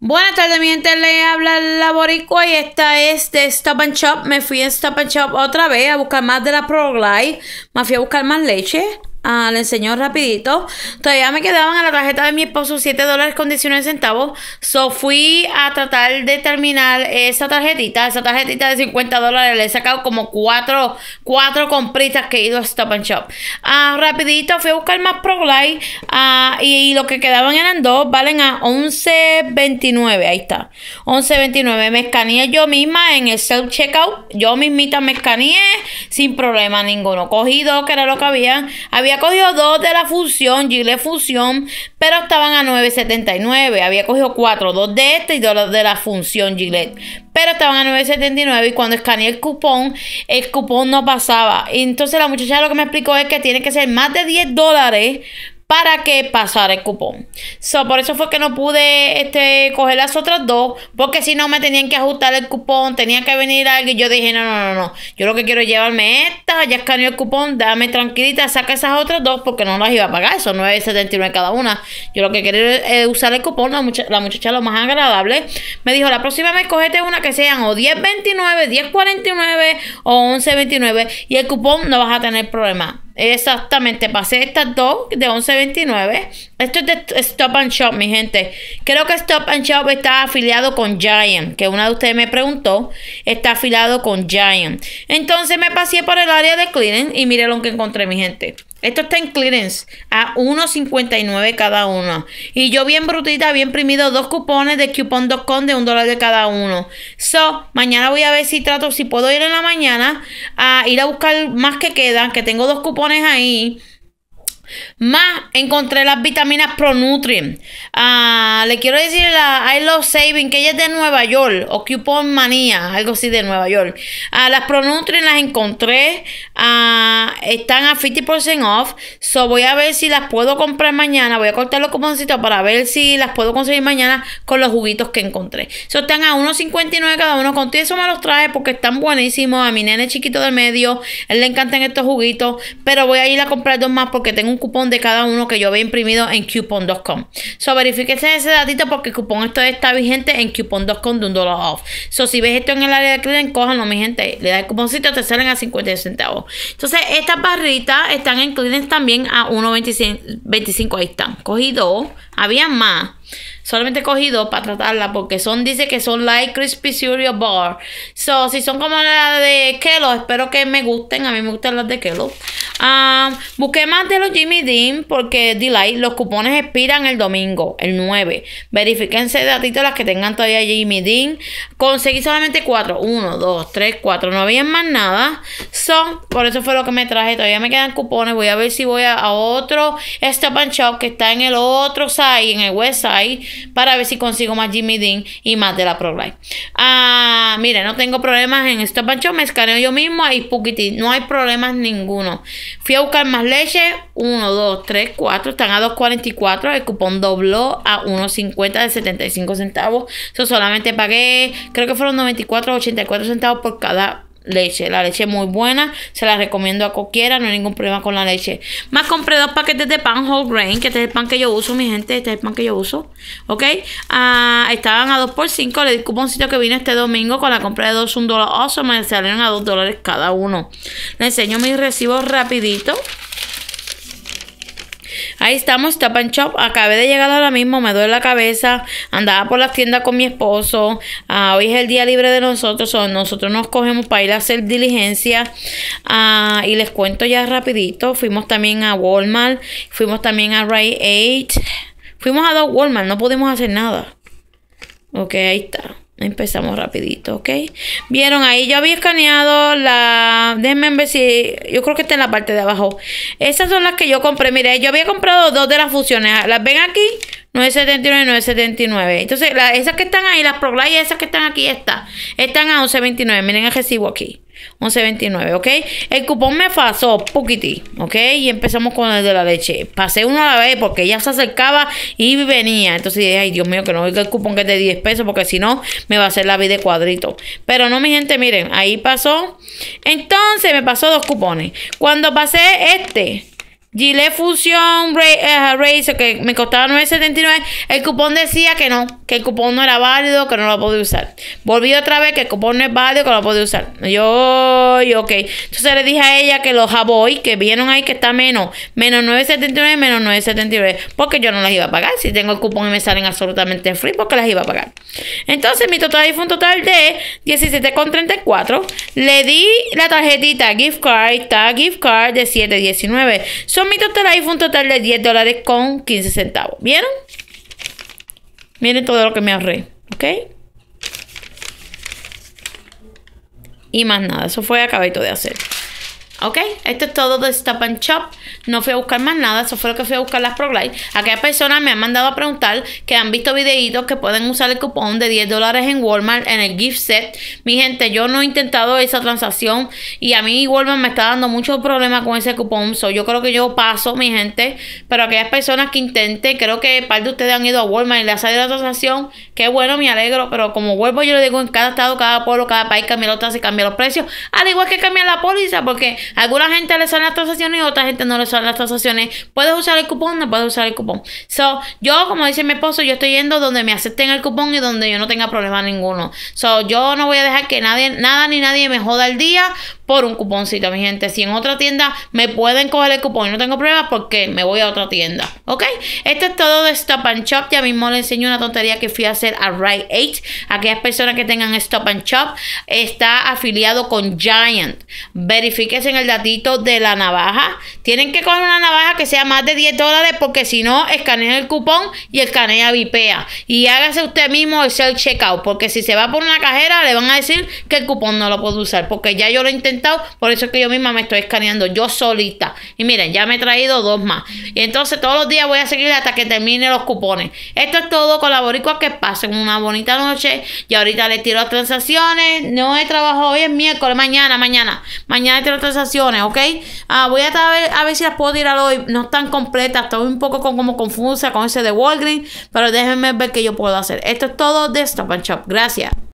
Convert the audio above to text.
Buenas tardes, mi gente. Le habla la Boricua y esta es de Stop and Shop. Me fui a Stop and Shop otra vez a buscar más de la ProGlide. Me fui a buscar más leche. Ah, le enseñó rapidito. Todavía me quedaban en la tarjeta de mi esposo 7 dólares con 19 centavos. So fui a tratar de terminar esa tarjetita. Esa tarjetita de 50 dólares. Le he sacado como 4 compritas que he ido a Stop and Shop. Ah, rapidito fui a buscar más ProLight. Ah, y, lo que quedaban eran dos. Valen a 11.29. Ahí está. 11.29. Me escaneé yo misma en el self-checkout. Yo mismita me escaneé sin problema ninguno. Cogí dos que era lo que habían. Había Cogió cogido dos de la función, Gillette Fusión, pero estaban a 9.79. Había cogido cuatro, dos de este y dos de la función Gillette. Pero estaban a 9.79 y cuando escaneé el cupón, el cupón no pasaba. Entonces la muchacha lo que me explicó es que tiene que ser más de 10 dólares para que pasar el cupón. So, por eso fue que no pude este, coger las otras dos, porque si no me tenían que ajustar el cupón, tenía que venir alguien. Yo dije, no, no, no, no, yo lo que quiero es llevarme esta, ya escaneo el cupón, dame tranquilita, saca esas otras dos, porque no las iba a pagar, son 9.79 cada una. Yo lo que quiero es eh, usar el cupón, la, la muchacha lo más agradable. Me dijo, la próxima vez cogete una que sean o 10.29, 10.49 o 11.29 y el cupón no vas a tener problema. Exactamente, pasé estas dos de 11.29. Esto es de Stop and Shop, mi gente. Creo que Stop and Shop está afiliado con Giant, que una de ustedes me preguntó, está afiliado con Giant. Entonces me pasé por el área de cleaning y miren lo que encontré, mi gente. Esto está en clearance a 1.59 cada uno. Y yo bien brutita había imprimido dos cupones de coupon.com de un dólar de cada uno. So, mañana voy a ver si trato, si puedo ir en la mañana a ir a buscar más que quedan, que tengo dos cupones ahí. Más encontré las vitaminas Pro Ah, le quiero decir a I Love Saving que ella es de Nueva York o Cupon Manía, algo así de Nueva York. Ah, las las ProNutrient las encontré. Ah, están a 50% off. So voy a ver si las puedo comprar mañana. Voy a cortar los cuponcitos para ver si las puedo conseguir mañana con los juguitos que encontré. So están a 1.59 cada uno. Contigo eso me los traje porque están buenísimos. A mi nene chiquito del medio, él le encantan estos juguitos. Pero voy a ir a comprar dos más porque tengo un cupón de cada uno que yo había imprimido en coupon.com. So, verifiquen ese datito porque el cupón esto está vigente en coupon.com de un dólar off. So, si ves esto en el área de clientes, cójanlo, mi gente. Le da el cuponcito, te salen a 50 centavos. Entonces, estas barritas están en también a 1.25. Ahí están. Cogí dos había más. Solamente cogí dos para tratarla porque son, dice que son like crispy cereal bar. So, si son como Las de Kelo, espero que me gusten. A mí me gustan las de Kelo. Ah, busqué más de los Jimmy Dean porque Delight, los cupones expiran el domingo, el 9. Verifiquense datitos las que tengan todavía Jimmy Dean. Conseguí solamente cuatro. Uno, dos, tres, cuatro. No había más nada. So, por eso fue lo que me traje. Todavía me quedan cupones. Voy a ver si voy a, otro este and que está en el otro y en el website para ver si consigo más Jimmy Dean y más de la ProLife. Ah, mire, no tengo problemas en Stop panchos. me escaneo yo mismo ahí puquitín no hay problemas ninguno. Fui a buscar más leche, 1, 2, 3, 4, están a 2.44, el cupón dobló a 1.50 de 75 centavos. Yo solamente pagué, creo que fueron 94 84 centavos por cada leche. La leche es muy buena, se la recomiendo a cualquiera, no hay ningún problema con la leche. Más compré dos paquetes de pan whole grain, que este es el pan que yo uso, mi gente, este es el pan que yo uso, ¿ok? Ah, estaban a 2 por 5 le di cuponcito que vino este domingo con la compra de dos, un dólar, sea me salieron a 2 dólares cada uno. les enseño mis recibos rapidito. Ahí estamos, Tap and Shop. Acabé de llegar ahora mismo, me duele la cabeza. Andaba por la tienda con mi esposo. Ah, hoy es el día libre de nosotros. nosotros nos cogemos para ir a hacer diligencia. Ah, y les cuento ya rapidito. Fuimos también a Walmart. Fuimos también a Ray 8. Fuimos a dos Walmart, no pudimos hacer nada. Ok, ahí está. Empezamos rapidito, ¿ok? Vieron ahí, yo había escaneado la... Déjenme ver si... Yo creo que está en la parte de abajo. Esas son las que yo compré. Mire, yo había comprado dos de las fusiones. Ah, las ven aquí. 979, 979. Entonces, esas que están ahí, las y esas que están aquí, están a 1129. Miren el recibo aquí. 11.29, ¿ok? El cupón me pasó, poquití, ¿ok? Y empezamos con el de la leche. Pasé uno a la vez porque ya se acercaba y venía. Entonces dije, ay, Dios mío, que no oiga el cupón que es de 10 pesos porque si no, me va a hacer la vida de cuadrito. Pero no, mi gente, miren, ahí pasó. Entonces me pasó dos cupones. Cuando pasé este, Gillette Fusion Race, eh, que me costaba 9.79, el cupón decía que no, que el cupón no era válido, que no lo podía usar. Volví otra vez que el cupón no es válido, que no lo podía usar. Yo, ok. Entonces le dije a ella que los Havoy que vieron ahí que está menos, menos 9.79, menos 9.79, porque yo no las iba a pagar. Si tengo el cupón y me salen absolutamente free, porque las iba a pagar. Entonces mi total fue un total de 17.34. Le di la tarjetita gift card, está gift card de 7.19. Son mi total ahí fue un total de 10 dólares con 15 centavos. ¿Vieron? Miren todo lo que me ahorré. ¿Ok? Y más nada. Eso fue acabadito de hacer. Ok, esto es todo de Stop Shop. No fui a buscar más nada, eso fue lo que fui a buscar las ProGlide. Aquellas personas me han mandado a preguntar que han visto videitos que pueden usar el cupón de 10 dólares en Walmart en el gift set. Mi gente, yo no he intentado esa transacción y a mí Walmart me está dando muchos problemas con ese cupón. yo creo que yo paso, mi gente. Pero aquellas personas que intenten, creo que par de ustedes han ido a Walmart y le ha salido la transacción. Qué bueno, me alegro. Pero como vuelvo, yo le digo en cada estado, cada pueblo, cada país cambia los tasas y cambia los precios. Al igual que cambia la póliza, porque alguna gente le salen las transacciones y otra gente no le salen las transacciones. Puedes usar el cupón, no puedes usar el cupón. So, yo, como dice mi esposo, yo estoy yendo donde me acepten el cupón y donde yo no tenga problema ninguno. So, yo no voy a dejar que nadie, nada ni nadie me joda el día por un cuponcito, mi gente. Si en otra tienda me pueden coger el cupón y no tengo pruebas, porque me voy a otra tienda. ¿Ok? Esto es todo de Stop and Shop. Ya mismo le enseño una tontería que fui a hacer a Rite 8. Aquellas personas que tengan Stop and Shop está afiliado con Giant. verifiquen en el datito de la navaja. Tienen que coger una navaja que sea más de 10 dólares, porque si no, escaneen el cupón y escanea vipea. Y hágase usted mismo el self-checkout, porque si se va por una cajera, le van a decir que el cupón no lo puede usar, porque ya yo lo intentado por eso es que yo misma me estoy escaneando yo solita. Y miren, ya me he traído dos más. Y entonces todos los días voy a seguir hasta que termine los cupones. Esto es todo con la Que pasen una bonita noche. Y ahorita les tiro las transacciones. No he trabajado hoy, es miércoles. Mañana, mañana. Mañana tiro las transacciones, ¿ok? Ah, voy a, a ver si las puedo tirar hoy. No están completas. Estoy un poco con, como confusa con ese de Walgreens. Pero déjenme ver qué yo puedo hacer. Esto es todo de Stop and Shop. Gracias.